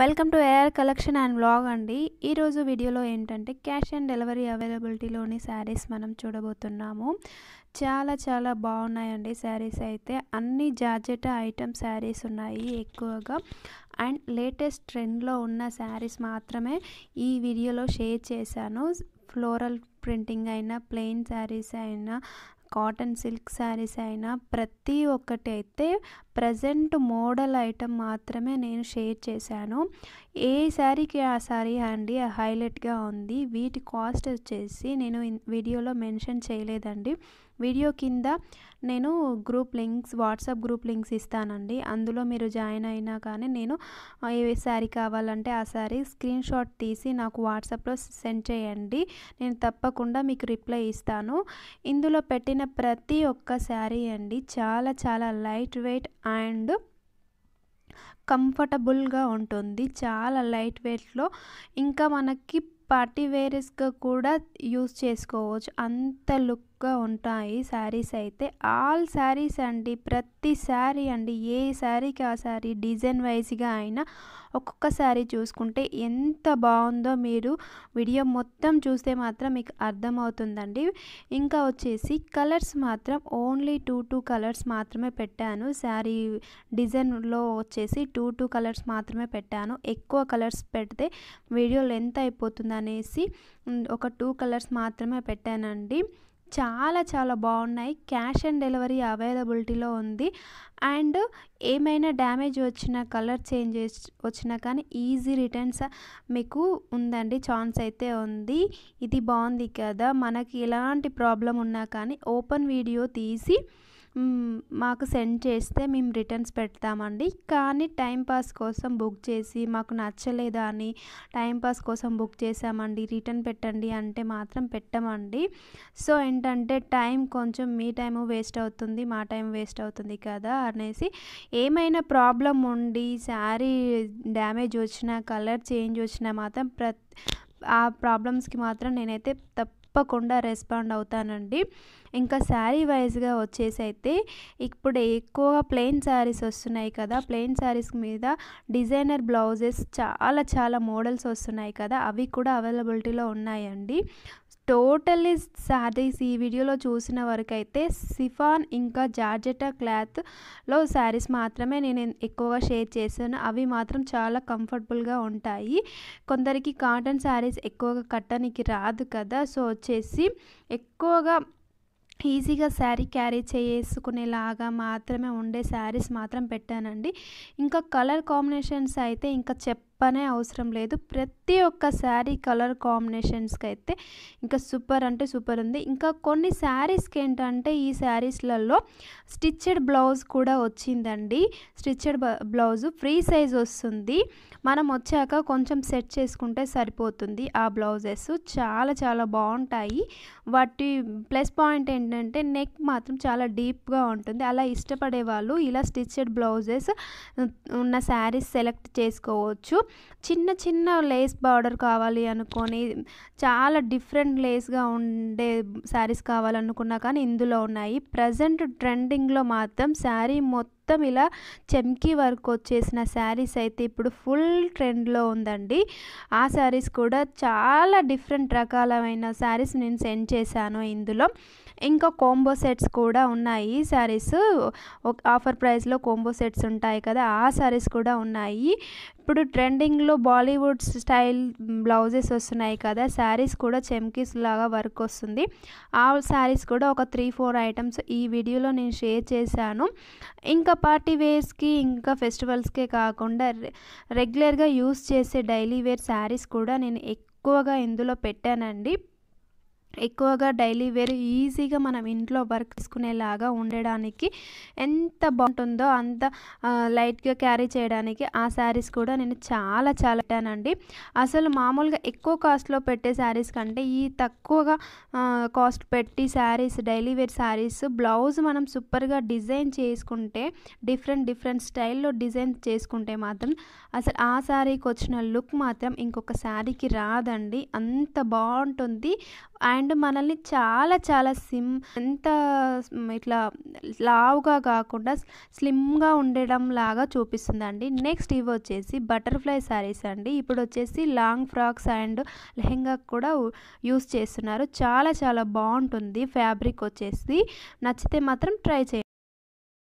welcome to AR collection and blog అండి ఈరోజు వీడియోలో ఏంటంటే క్యాష్ అండ్ డెలివరీ అవైలబిలిటీలోని శారీస్ మనం చూడబోతున్నాము చాలా చాలా బాగున్నాయండి శారీస్ అయితే అన్ని జాజెట ఐటమ్ శారీస్ ఉన్నాయి ఎక్కువగా అండ్ లేటెస్ట్ ట్రెండ్లో ఉన్న శారీస్ మాత్రమే ఈ వీడియోలో షేర్ చేశాను ఫ్లోరల్ ప్రింటింగ్ అయినా ప్లెయిన్ శారీస్ అయినా కాటన్ సిల్క్ శారీస్ అయినా ప్రతి ఒక్కటి అయితే ప్రజెంట్ మోడల్ ఐటమ్ మాత్రమే నేను షేర్ చేశాను ఏ శారీకి ఆ శారీ అండి హైలైట్గా ఉంది వీటి కాస్ట్ వచ్చేసి నేను వీడియోలో మెన్షన్ చేయలేదండి వీడియో కింద నేను group links WhatsApp group links ఇస్తానండి అందులో మీరు జాయిన్ అయినా కానీ నేను ఏ శారీ కావాలంటే ఆ శారీ స్క్రీన్ షాట్ తీసి నాకు వాట్సాప్లో సెండ్ చేయండి నేను తప్పకుండా మీకు రిప్లై ఇస్తాను ఇందులో పెట్టిన ప్రతి ఒక్క శారీ అండి చాలా చాలా లైట్ వెయిట్ అండ్ కంఫర్టబుల్గా ఉంటుంది చాలా లైట్ వెయిట్లో ఇంకా మనకి పార్టీ వేర్స్గా కూడా యూస్ చేసుకోవచ్చు అంత లుక్ లుక్గా ఉంటాయి శారీస్ అయితే ఆల్ శారీస్ అండి ప్రతి శారీ అండి ఏ శారీకి ఆ శారీ డిజైన్ వైజ్గా అయినా ఒక్కొక్క శారీ చూసుకుంటే ఎంత బాగుందో మీరు వీడియో మొత్తం చూస్తే మాత్రం మీకు అర్థమవుతుందండి ఇంకా వచ్చేసి కలర్స్ మాత్రం ఓన్లీ టూ టూ కలర్స్ మాత్రమే పెట్టాను శారీ డిజైన్లో వచ్చేసి టూ టూ కలర్స్ మాత్రమే పెట్టాను ఎక్కువ కలర్స్ పెడితే వీడియో లెంత్ అయిపోతుంది అనేసి ఒక టూ కలర్స్ మాత్రమే పెట్టానండి చాలా చాలా బాగున్నాయి క్యాష్ ఆన్ డెలివరీ అవైలబిలిటీలో ఉంది అండ్ ఏమైనా డ్యామేజ్ వచ్చిన కలర్ చేంజ్ వచ్చినా కానీ ఈజీ రిటర్న్స్ మీకు ఉందండి ఛాన్స్ అయితే ఉంది ఇది బాగుంది కదా మనకి ఎలాంటి ప్రాబ్లం ఉన్నా కానీ ఓపెన్ వీడియో తీసి మాకు సెండ్ చేస్తే మేము రిటర్న్స్ పెడతామండి కానీ టైంపాస్ కోసం బుక్ చేసి మాకు నచ్చలేదా అని టైంపాస్ కోసం బుక్ చేసామండి రిటర్న్ పెట్టండి అంటే మాత్రం పెట్టమండి సో ఏంటంటే టైం కొంచెం మీ టైం వేస్ట్ అవుతుంది మా టైం వేస్ట్ అవుతుంది కదా అనేసి ఏమైనా ప్రాబ్లం ఉండి శారీ డ్యామేజ్ వచ్చినా కలర్ చేంజ్ వచ్చినా మాత్రం ప్ర ఆ ప్రాబ్లమ్స్కి మాత్రం నేనైతే తప్ప తప్పకుండా రెస్పాండ్ అవుతానండి ఇంకా శారీ వైజ్గా వచ్చేసి అయితే ఇప్పుడు ఎక్కువగా ప్లెయిన్ శారీస్ వస్తున్నాయి కదా ప్లెయిన్ శారీస్ మీద డిజైనర్ బ్లౌజెస్ చాలా చాలా మోడల్స్ వస్తున్నాయి కదా అవి కూడా అవైలబిలిటీలో ఉన్నాయండి టోటల్లీ శారీస్ ఈ వీడియోలో చూసిన వరకు అయితే సిఫాన్ ఇంకా జార్జెటా క్లాత్లో శారీస్ మాత్రమే నేను ఎక్కువగా షేర్ చేశాను అవి మాత్రం చాలా కంఫర్టబుల్గా ఉంటాయి కొందరికి కాటన్ శారీస్ ఎక్కువగా కట్టడానికి రాదు కదా సో వచ్చేసి ఎక్కువగా ఈజీగా శారీ క్యారీ చేసుకునేలాగా మాత్రమే ఉండే శారీస్ మాత్రం పెట్టానండి ఇంకా కలర్ కాంబినేషన్స్ అయితే ఇంకా చెప్ చెప్పనే అవసరం లేదు ప్రతి ఒక్క శారీ కలర్ కాంబినేషన్స్కి అయితే ఇంకా సూపర్ అంటే సూపర్ ఉంది ఇంకా కొన్ని శారీస్కి ఏంటంటే ఈ శారీస్లలో స్టిచ్డ్ బ్లౌజ్ కూడా వచ్చిందండి స్టిచ్డ్ బ్లౌజ్ ఫ్రీ సైజ్ వస్తుంది మనం వచ్చాక కొంచెం సెట్ చేసుకుంటే సరిపోతుంది ఆ బ్లౌజెస్ చాలా చాలా బాగుంటాయి వాటి ప్లస్ పాయింట్ ఏంటంటే నెక్ మాత్రం చాలా డీప్గా ఉంటుంది అలా ఇష్టపడే వాళ్ళు ఇలా స్టిచ్డ్ బ్లౌజెస్ ఉన్న శారీస్ సెలెక్ట్ చేసుకోవచ్చు చిన్న చిన్న లేస్ బార్డర్ కావాలి అనుకొని చాలా డిఫరెంట్ లేస్గా ఉండే శారీస్ కావాలనుకున్నా కానీ ఇందులో ఉన్నాయి ప్రజెంట్ ట్రెండింగ్లో మాత్రం శారీ మొత్తం ఇలా చెమ్కీ వర్క్ వచ్చేసిన శారీస్ అయితే ఇప్పుడు ఫుల్ ట్రెండ్లో ఉందండి ఆ శారీస్ కూడా చాలా డిఫరెంట్ రకాలమైన శారీస్ నేను సెండ్ చేశాను ఇందులో ఇంకా కోంబో సెట్స్ కూడా ఉన్నాయి శారీస్ ఆఫర్ ప్రైస్లో కోంబో సెట్స్ ఉంటాయి కదా ఆ శారీస్ కూడా ఉన్నాయి ఇప్పుడు ట్రెండింగ్లో బాలీవుడ్ స్టైల్ బ్లౌజెస్ వస్తున్నాయి కదా శారీస్ కూడా చెమ్కీస్ లాగా వర్క్ వస్తుంది ఆ శారీస్ కూడా ఒక త్రీ ఫోర్ ఐటమ్స్ ఈ వీడియోలో నేను షేర్ చేశాను ఇంకా పార్టీ వేర్స్కి ఇంకా ఫెస్టివల్స్కే కాకుండా రెగ్యులర్గా యూస్ చేసే డైలీ వేర్ శారీస్ కూడా నేను ఎక్కువగా ఇందులో పెట్టానండి ఎక్కువగా డైలీ వేర్ ఈజీగా మనం ఇంట్లో వర్క్ తీసుకునేలాగా ఉండడానికి ఎంత బాగుంటుందో అంత లైట్గా క్యారీ చేయడానికి ఆ శారీస్ కూడా నేను చాలా చాలా పెట్టానండి అసలు మామూలుగా ఎక్కువ కాస్ట్లో పెట్టే శారీస్ కంటే ఈ తక్కువగా కాస్ట్ పెట్టి saris daily wear saris blouse మనం సూపర్గా డిజైన్ చేసుకుంటే డిఫరెంట్ డిఫరెంట్ స్టైల్లో డిజైన్ చేసుకుంటే మాత్రం అసలు ఆ శారీకి వచ్చిన లుక్ మాత్రం ఇంకొక శారీకి రాదండి అంత బాగుంటుంది అండ్ మనల్ని చాలా చాలా సిమ్ ఎంత ఇట్లా లావుగా కాకుండా స్లిమ్గా ఉండడం లాగా చూపిస్తుందండి నెక్స్ట్ ఇవి వచ్చేసి బటర్ఫ్లై శారీస్ అండి ఇప్పుడు వచ్చేసి లాంగ్ ఫ్రాక్స్ అండ్ లెహెంగా కూడా యూస్ చేస్తున్నారు చాలా చాలా బాగుంటుంది ఫ్యాబ్రిక్ వచ్చేసి నచ్చితే మాత్రం ట్రై చేయండి